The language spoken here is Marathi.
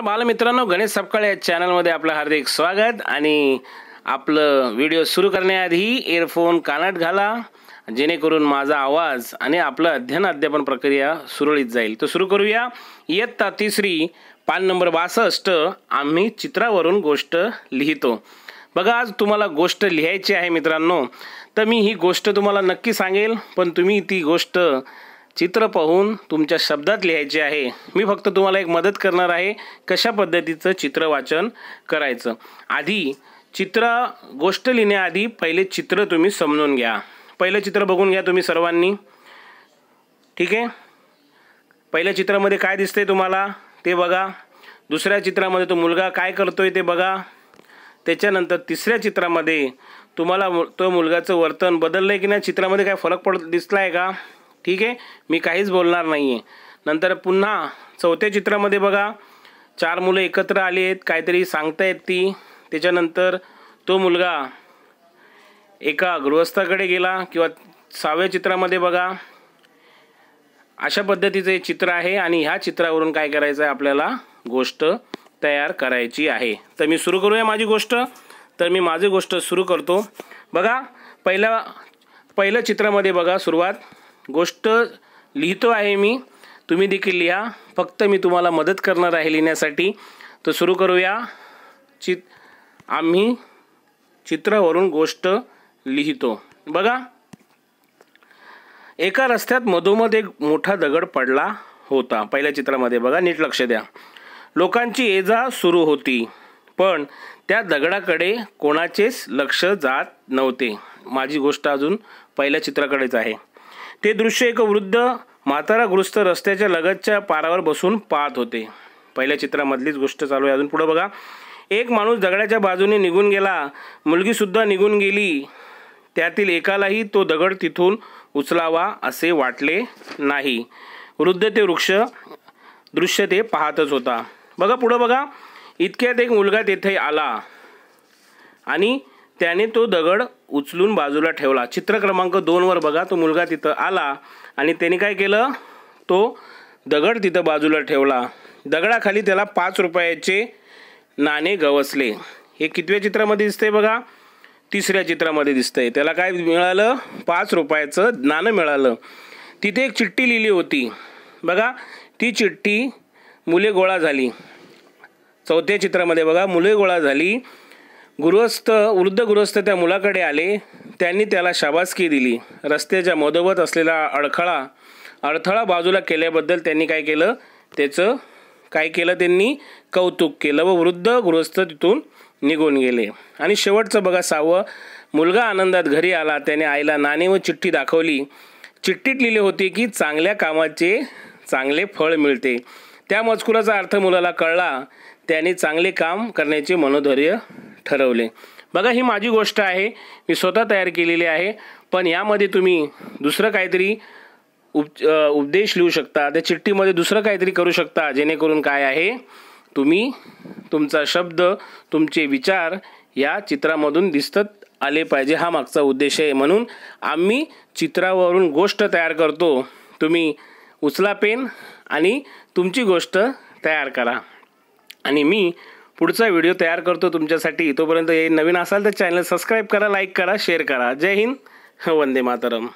नमस्कार बालमित्रांनो गणेश सपकाळे या चॅनलमध्ये आपलं हार्दिक स्वागत आणि आपलं व्हिडिओ सुरू करण्याआधी इयरफोन कानात घाला जेणेकरून माझा आवाज आणि आपलं अध्ययन अध्यापन प्रक्रिया सुरळीत जाईल तर सुरू करूया इयत्ता तिसरी पान नंबर बासष्ट आम्ही चित्रावरून गोष्ट लिहितो बघा आज तुम्हाला गोष्ट लिहायची आहे मित्रांनो तर मी ही गोष्ट तुम्हाला नक्की सांगेल पण तुम्ही ती गोष्ट चित्र पाहून तुमच्या शब्दात लिहायचे आहे मी फक्त तुम्हाला एक मदत करणार आहे कशा पद्धतीचं चित्र वाचन करायचं आधी चित्र गोष्ट लिहिण्याआधी पहिले चित्र तुम्ही समजून घ्या पहिलं चित्र बघून घ्या तुम्ही सर्वांनी ठीक आहे पहिल्या चित्रामध्ये काय दिसतंय तुम्हाला ते बघा दुसऱ्या चित्रामध्ये तो मुलगा काय करतोय ते बघा त्याच्यानंतर तिसऱ्या चित्रामध्ये तुम्हाला तो मुलगाचं वर्तन बदललं आहे की नाही चित्रामध्ये काय फरक पड दिसला आहे का ठीक आहे मी काहीच बोलणार नाही आहे नंतर पुन्हा चौथ्या चित्रामध्ये बघा चार मुलं एकत्र आली आहेत काहीतरी सांगतायत ती त्याच्यानंतर तो मुलगा एका गृहस्थाकडे गेला किंवा सहाव्या चित्रामध्ये बघा अशा पद्धतीचं हे चित्र आहे आणि ह्या चित्रावरून काय करायचं आहे आपल्याला गोष्ट तयार करायची आहे तर मी सुरू करूया माझी गोष्ट तर मी माझी गोष्ट सुरू करतो बघा पहिल्या पहिल्या चित्रामध्ये बघा सुरुवात गोष्ट लिहितो आहे मी तुम्ही देखील लिहा फक्त मी तुम्हाला मदत करणार आहे लिहिण्यासाठी तर सुरू करूया चि आम्ही चित्रावरून गोष्ट लिहितो बघा एका रस्त्यात मधोमध एक मोठा दगड पडला होता पहिल्या चित्रामध्ये बघा नीट लक्ष द्या लोकांची ये जा सुरू होती पण त्या दगडाकडे कोणाचेच लक्ष जात नव्हते माझी गोष्ट अजून पहिल्या चित्राकडेच आहे ते दृश्य एक वृद्ध म्हाताराग्रस्त रस्त्याच्या लगतच्या पारावर बसून पाहत होते पहिल्या चित्रामधलीच गोष्ट चालू आहे अजून पुढं बघा एक माणूस दगडाच्या बाजूने निघून गेला मुलगीसुद्धा निघून गेली त्यातील एकालाही तो दगड तिथून उचलावा असे वाटले नाही वृद्ध ते वृक्ष दृश्य ते पाहतच होता बघा पुढं बघा इतक्यात एक मुलगा तेथे आला आणि त्याने तो दगड उचलून बाजूला ठेवला चित्र क्रमांक दोनवर बघा तो मुलगा तिथं आला आणि त्याने काय केलं तो दगड तिथं बाजूला ठेवला दगडाखाली त्याला पाच रुपयाचे नाणे गवसले हे कितव्या चित्रामध्ये दिसतंय बघा तिसऱ्या चित्रामध्ये दिसतंय त्याला काय मिळालं पाच रुपयाचं नाणं मिळालं तिथे एक चिठ्ठी लिहिली होती बघा ती चिठ्ठी मुले गोळा झाली चौथ्या चित्रामध्ये बघा मुले गोळा झाली गृहस्थ वृद्ध गृहस्थ त्या मुलाकडे आले त्यांनी त्याला शाबासकी दिली रस्त्याच्या मधोमध असलेला अडखळा अडथळा बाजूला केल्याबद्दल त्यांनी काय केलं त्याचं काय केलं त्यांनी कौतुक केलं व वृद्ध गृहस्थ तिथून निघून गेले आणि शेवटचं बघा सावं मुलगा आनंदात घरी आला त्याने आईला नाणे व चिठ्ठी दाखवली चिठ्ठीत लिहिले होते की चांगल्या कामाचे चांगले फळ मिळते त्या मजकुराचा अर्थ मुलाला कळला त्याने चांगले काम करण्याचे मनोधैर्य ठरवले बघा ही माझी गोष्ट आहे मी स्वतः तयार केलेली आहे पण यामध्ये तुम्ही दुसरं काहीतरी उप उपदेश लिहू शकता त्या चिठ्ठीमध्ये दुसरं काहीतरी करू शकता जेणेकरून काय आहे तुम्ही तुमचा शब्द तुमचे विचार या चित्रामधून दिसत आले पाहिजे हा मागचा उद्देश आहे म्हणून आम्ही चित्रावरून गोष्ट तयार करतो तुम्ही उचला पेन आणि तुमची गोष्ट तयार करा आणि मी पुढचा व्हिडिओ तयार करतो तुमच्यासाठी तोपर्यंत हे नवीन असाल तर चॅनल सबस्क्राईब करा लाईक करा शेअर करा जय हिंद वंदे मातरम